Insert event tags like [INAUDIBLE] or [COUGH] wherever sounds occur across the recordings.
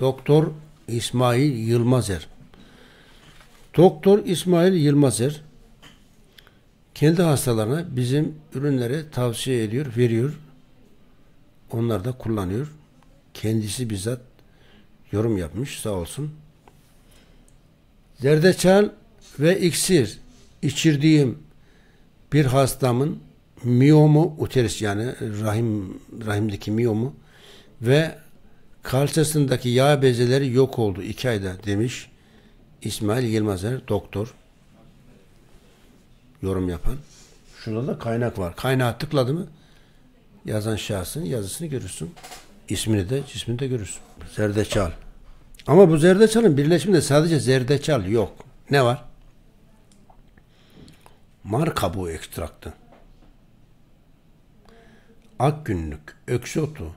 Doktor İsmail Yılmazer. Doktor İsmail Yılmazer kendi hastalarına bizim ürünleri tavsiye ediyor, veriyor. Onlar da kullanıyor. Kendisi bizzat yorum yapmış sağ olsun. Zerdeçal ve iksir içirdiğim bir hastamın miyomu uterus yani rahim rahimdeki miyomu ve Kalçasındaki yağ bezeleri yok oldu iki ayda demiş İsmail Yılmazer doktor yorum yapan. Şurada da kaynak var. Kaynağa tıkladı mı yazan şahsın yazısını görürsün. İsmini de cismini de görürsün. Zerdeçal. Ama bu zerdeçalın birleşiminde sadece zerdeçal yok. Ne var? Mar kabuğu ekstraktı. Ak günlük, öksü otu,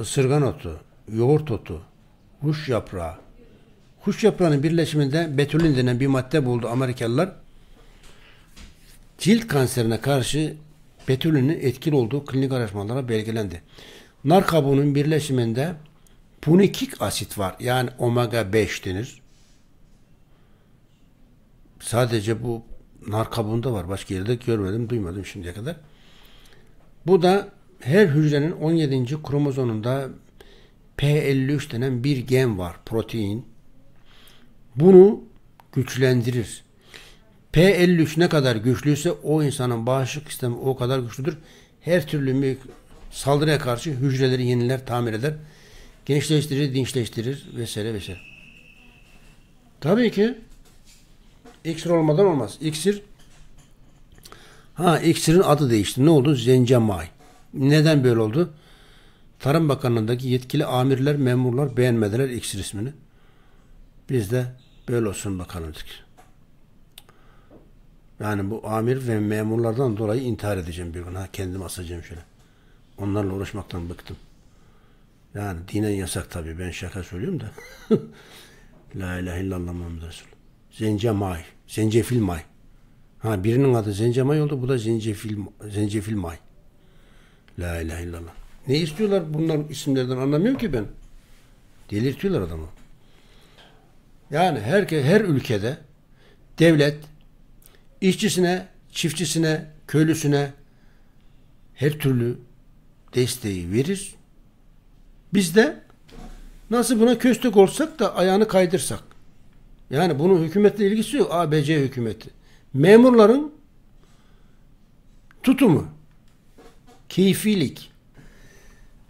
ısırgan otu, yoğurt otu, kuş yaprağı. kuş yaprağının birleşiminde betulin denen bir madde buldu Amerikalılar. Cilt kanserine karşı betulinin etkili olduğu klinik araştırmalara belgelendi. Nar kabuğunun birleşiminde punikik asit var. Yani omega 5 denir. Sadece bu nar kabuğunda var. Başka yerde görmedim, duymadım şimdiye kadar. Bu da her hücrenin 17. kromozonunda P53 denen bir gen var, protein. Bunu güçlendirir. P53 ne kadar güçlüyse o insanın bağışıklık sistemi o kadar güçlüdür. Her türlü saldırıya karşı hücreleri yeniler, tamir eder. Gençleştirir, dinçleştirir vesaire vesaire. Tabii ki iksir olmadan olmaz. İksir ha iksirin adı değişti. Ne oldu? Zencemay. Neden böyle oldu? Tarım Bakanlığı'ndaki yetkili amirler, memurlar beğenmediler iksir ismini. Biz de böyle olsun bakalım dedik. Yani bu amir ve memurlardan dolayı intihar edeceğim bir gün. Ha, kendimi asacağım şöyle. Onlarla uğraşmaktan bıktım. Yani dinen yasak tabii. Ben şaka söylüyorum da. [LAUGHS] La ilahe illallah Muhammed Resul. Zencemay. Zencefil may. Ha birinin adı zencemay oldu. Bu da zencefil, zencefil may. La ilahe illallah. Ne istiyorlar bunların isimlerden anlamıyorum ki ben. Delirtiyorlar adamı. Yani herkes, her ülkede devlet işçisine, çiftçisine, köylüsüne her türlü desteği verir. Biz de nasıl buna köstek olsak da ayağını kaydırsak. Yani bunun hükümetle ilgisi yok. ABC hükümeti. Memurların tutumu Keyfilik.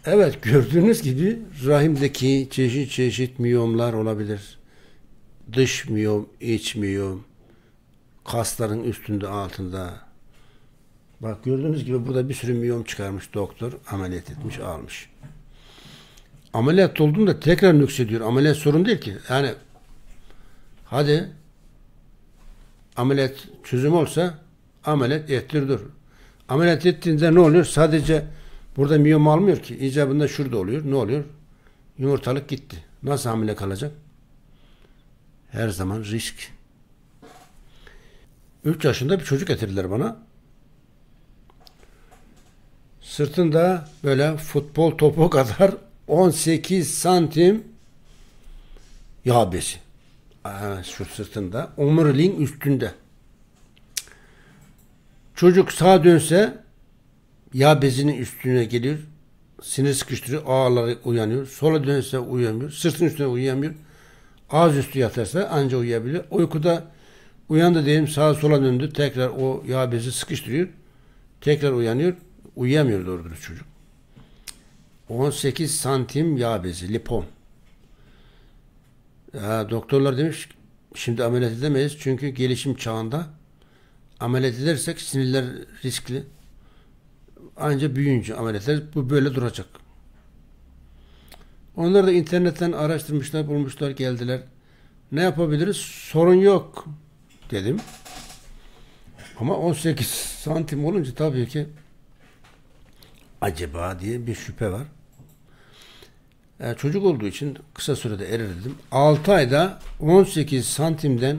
Evet gördüğünüz gibi rahimdeki çeşit çeşit miyomlar olabilir. Dış miyom, iç miyom, kasların üstünde altında. Bak gördüğünüz gibi burada bir sürü miyom çıkarmış doktor. Ameliyat etmiş, almış. Ameliyat olduğunda tekrar nüksediyor. Ameliyat sorun değil ki. Yani hadi ameliyat çözüm olsa ameliyat ettirdir. Ameliyat ettiğinde ne oluyor? Sadece burada miyom almıyor ki. İcabında şurada oluyor. Ne oluyor? Yumurtalık gitti. Nasıl hamile kalacak? Her zaman risk. 3 yaşında bir çocuk getirdiler bana. Sırtında böyle futbol topu [LAUGHS] kadar 18 santim yağ besi. Aa, şu sırtında. Omurling üstünde. Çocuk sağa dönse yağ bezinin üstüne geliyor. Sinir sıkıştırıyor. Ağırları uyanıyor. Sola dönse uyanmıyor, Sırtın üstüne uyanmıyor, Ağız üstü yatarsa anca uyuyabiliyor. Uykuda uyandı diyelim sağa sola döndü. Tekrar o yağ bezi sıkıştırıyor. Tekrar uyanıyor. Uyuyamıyor doğru dürüst çocuk. 18 santim yağ bezi. Lipom. Ya, doktorlar demiş şimdi ameliyat edemeyiz çünkü gelişim çağında ameliyat edersek sinirler riskli. Ancak büyüyünce ameliyatlar bu böyle duracak. Onlar da internetten araştırmışlar, bulmuşlar, geldiler. Ne yapabiliriz? Sorun yok dedim. Ama 18 santim olunca tabii ki acaba diye bir şüphe var. Ee, çocuk olduğu için kısa sürede erir dedim. 6 ayda 18 santimden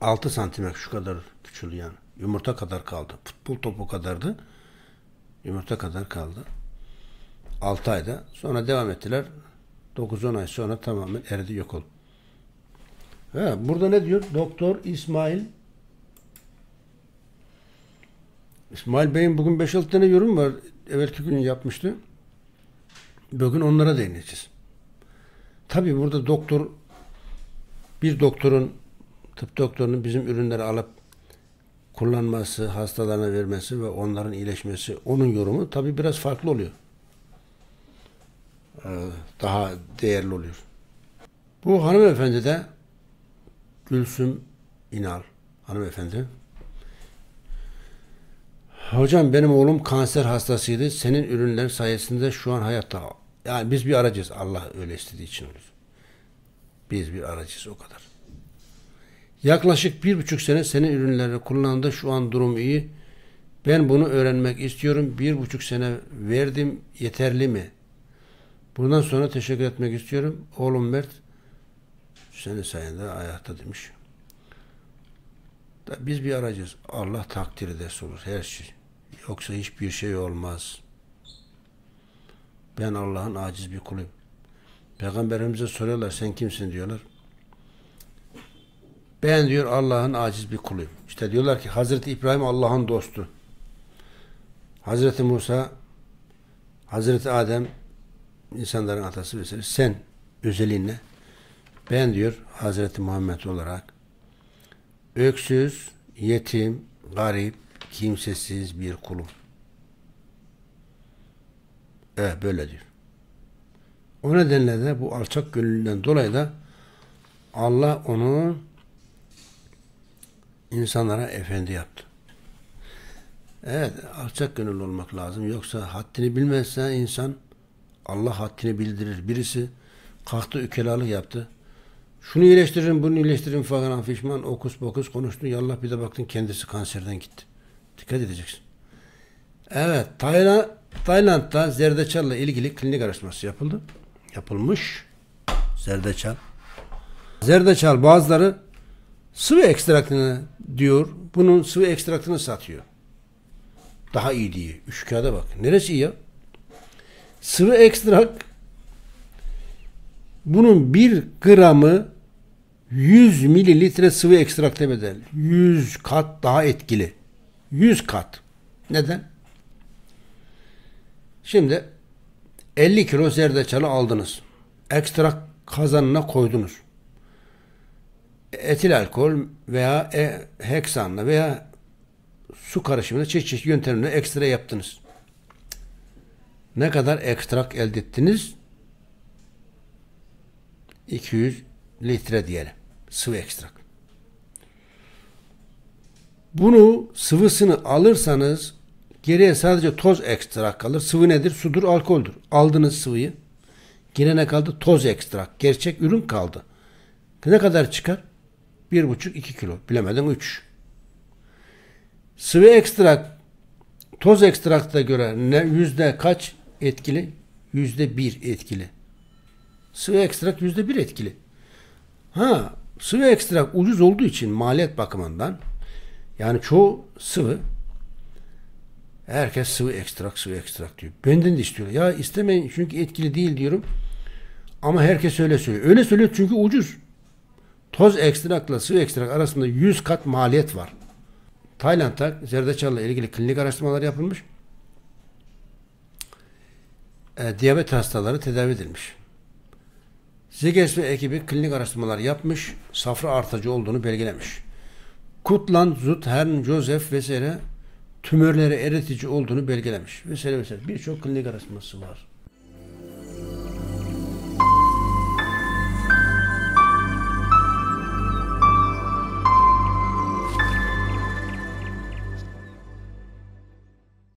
6 santime şu kadar küçüldü yani. Yumurta kadar kaldı. Futbol topu kadardı. Yumurta kadar kaldı. 6 ayda. Sonra devam ettiler. 9-10 ay sonra tamamen eridi yok oldu. He, burada ne diyor? Doktor İsmail İsmail Bey'in bugün 5-6 tane yorum var. Evvelki gün yapmıştı. Bugün onlara değineceğiz. Tabi burada doktor bir doktorun tıp doktorunun bizim ürünleri alıp kullanması, hastalarına vermesi ve onların iyileşmesi onun yorumu tabii biraz farklı oluyor. Ee, daha değerli oluyor. Bu hanımefendi de Gülsüm İnal hanımefendi. Hocam benim oğlum kanser hastasıydı. Senin ürünler sayesinde şu an hayatta. Yani biz bir aracız. Allah öyle istediği için olur. Biz bir aracız o kadar. Yaklaşık bir buçuk sene senin ürünlerini kullandı. Şu an durum iyi. Ben bunu öğrenmek istiyorum. Bir buçuk sene verdim. Yeterli mi? Bundan sonra teşekkür etmek istiyorum. Oğlum Mert senin sayende ayakta demiş. Biz bir aracız. Allah takdir ederse olur her şey. Yoksa hiçbir şey olmaz. Ben Allah'ın aciz bir kuluyum. Peygamberimize soruyorlar sen kimsin diyorlar. Ben diyor Allah'ın aciz bir kuluyum. İşte diyorlar ki Hazreti İbrahim Allah'ın dostu. Hazreti Musa, Hazreti Adem insanların atası vesaire. Sen özelinle ben diyor Hazreti Muhammed olarak öksüz, yetim, garip, kimsesiz bir kulum. Evet böyle diyor. O nedenle de bu alçak gönlünden dolayı da Allah onu insanlara efendi yaptı. Evet, alçak gönüllü olmak lazım. Yoksa haddini bilmezse insan Allah haddini bildirir. Birisi kalktı ükelalık yaptı. Şunu iyileştirin, bunu iyileştirin falan fişman okus bokus konuştu. Yallah bir de baktın kendisi kanserden gitti. Dikkat edeceksin. Evet, Tayland, Tayland'da zerdeçalla ilgili klinik araştırması yapıldı. Yapılmış. Zerdeçal. Zerdeçal bazıları sıvı ekstraktını diyor. Bunun sıvı ekstraktını satıyor. Daha iyi diye. Üç kağıda bak. Neresi iyi ya? Sıvı ekstrak bunun bir gramı 100 mililitre sıvı ekstrakte bedel. 100 kat daha etkili. 100 kat. Neden? Şimdi 50 kilo zerdeçalı aldınız. Ekstrak kazanına koydunuz etil alkol veya e, heksanla veya su karışımında çeşitli çeşit yöntemle ekstra yaptınız. Ne kadar ekstrak elde ettiniz? 200 litre diyelim. Sıvı ekstrak. Bunu sıvısını alırsanız geriye sadece toz ekstrak kalır. Sıvı nedir? Sudur, alkoldür. Aldınız sıvıyı. Gene ne kaldı? Toz ekstrak. Gerçek ürün kaldı. Ne kadar çıkar? Bir buçuk iki kilo. Bilemeden üç Sıvı ekstrakt toz ekstrakta göre ne yüzde kaç etkili? Yüzde bir etkili. Sıvı ekstrakt yüzde bir etkili. Ha sıvı ekstrakt ucuz olduğu için maliyet bakımından yani çoğu sıvı herkes sıvı ekstrakt sıvı ekstrakt diyor. Benden de istiyor. Ya istemeyin çünkü etkili değil diyorum. Ama herkes öyle söylüyor. Öyle söylüyor çünkü ucuz. Toz ekstrakla sıvı ekstrak arasında 100 kat maliyet var. Tayland'da zerdeçalla ilgili klinik araştırmalar yapılmış. E, diyabet hastaları tedavi edilmiş. Ziges ve ekibi klinik araştırmalar yapmış, safra artıcı olduğunu belgelemiş. Kutlan, Zut, Hern, Joseph vesaire tümörleri eritici olduğunu belgelemiş. Vesaire vesaire. Birçok klinik araştırması var.